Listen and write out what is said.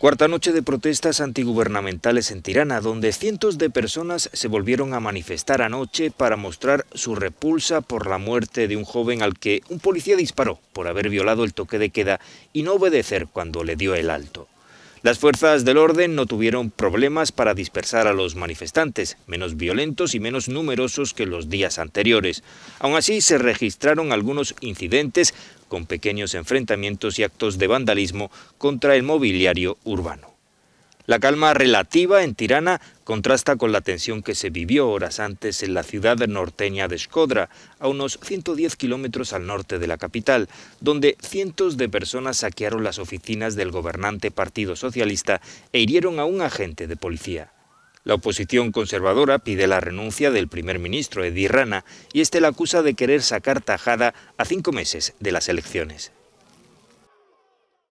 Cuarta noche de protestas antigubernamentales en Tirana, donde cientos de personas se volvieron a manifestar anoche para mostrar su repulsa por la muerte de un joven al que un policía disparó por haber violado el toque de queda y no obedecer cuando le dio el alto. Las fuerzas del orden no tuvieron problemas para dispersar a los manifestantes, menos violentos y menos numerosos que los días anteriores. Aún así, se registraron algunos incidentes con pequeños enfrentamientos y actos de vandalismo contra el mobiliario urbano. La calma relativa en Tirana contrasta con la tensión que se vivió horas antes en la ciudad norteña de Shkodra, a unos 110 kilómetros al norte de la capital, donde cientos de personas saquearon las oficinas del gobernante Partido Socialista e hirieron a un agente de policía. La oposición conservadora pide la renuncia del primer ministro Edi Rana y este la acusa de querer sacar tajada a cinco meses de las elecciones.